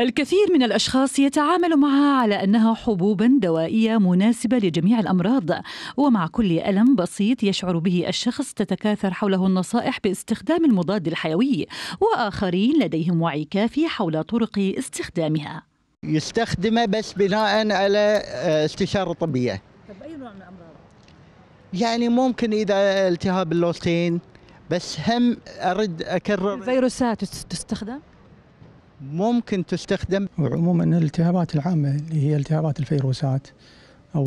الكثير من الأشخاص يتعامل معها على أنها حبوبا دوائية مناسبة لجميع الأمراض ومع كل ألم بسيط يشعر به الشخص تتكاثر حوله النصائح باستخدام المضاد الحيوي وآخرين لديهم وعي كافي حول طرق استخدامها يستخدمه بس بناء على آه، استشارة طبية طب أي نوع من الأمراض؟ يعني ممكن إذا التهاب اللوستين بس هم أرد أكرر الفيروسات تستخدم؟ ممكن تستخدم وعموما الالتهابات العامة اللي هي التهابات الفيروسات أو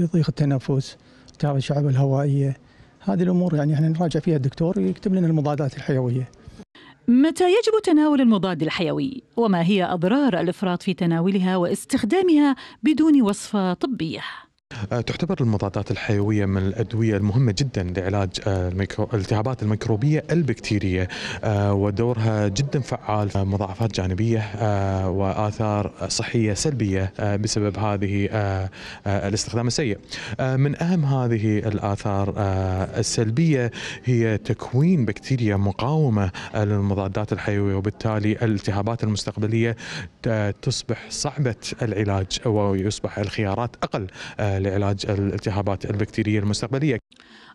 ضيق التنفس التهاب الشعب الهوائية هذه الأمور يعني احنا نراجع فيها الدكتور يكتب لنا المضادات الحيوية متى يجب تناول المضاد الحيوي؟ وما هي أضرار الإفراط في تناولها واستخدامها بدون وصفة طبية؟ آه، تعتبر المضادات الحيويه من الادويه المهمه جدا لعلاج آه، الميكرو... الالتهابات الميكروبيه البكتيريه آه، ودورها جدا فعال مضاعفات جانبيه واثار صحيه سلبيه بسبب هذه الاستخدام السيء. من اهم هذه الاثار السلبيه هي تكوين بكتيريا مقاومه للمضادات الحيويه وبالتالي الالتهابات المستقبليه تصبح صعبه العلاج ويصبح الخيارات اقل لعلاج الالتهابات البكتيرية المستقبلية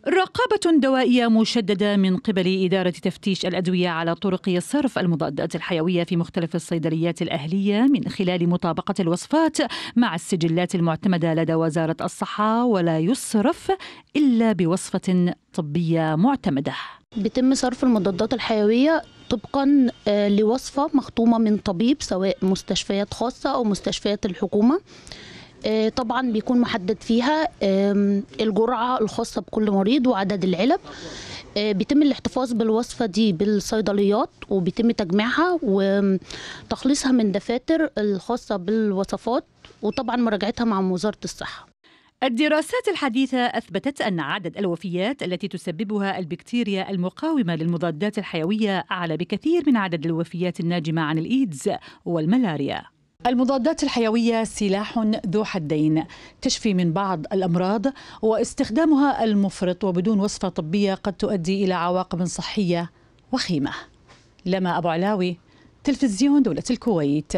رقابة دوائية مشددة من قبل إدارة تفتيش الأدوية على طرق صرف المضادات الحيوية في مختلف الصيدليات الأهلية من خلال مطابقة الوصفات مع السجلات المعتمدة لدى وزارة الصحة ولا يصرف إلا بوصفة طبية معتمدة. بيتم صرف المضادات الحيوية طبقا آه، لوصفة مختومة من طبيب سواء مستشفيات خاصة أو مستشفيات الحكومة. آه، طبعا بيكون محدد فيها الجرعه الخاصه بكل مريض وعدد العلب آه، بيتم الاحتفاظ بالوصفة دي بالصيدليات وبيتم تجميعها وتخليصها من دفاتر الخاصة بالوصفات وطبعا مراجعتها مع وزارة الصحة الدراسات الحديثة أثبتت أن عدد الوفيات التي تسببها البكتيريا المقاومة للمضادات الحيوية أعلى بكثير من عدد الوفيات الناجمة عن الإيدز والملاريا المضادات الحيوية سلاح ذو حدين تشفي من بعض الأمراض واستخدامها المفرط وبدون وصفة طبية قد تؤدي إلى عواقب صحية وخيمة لما أبو علاوي تلفزيون دولة الكويت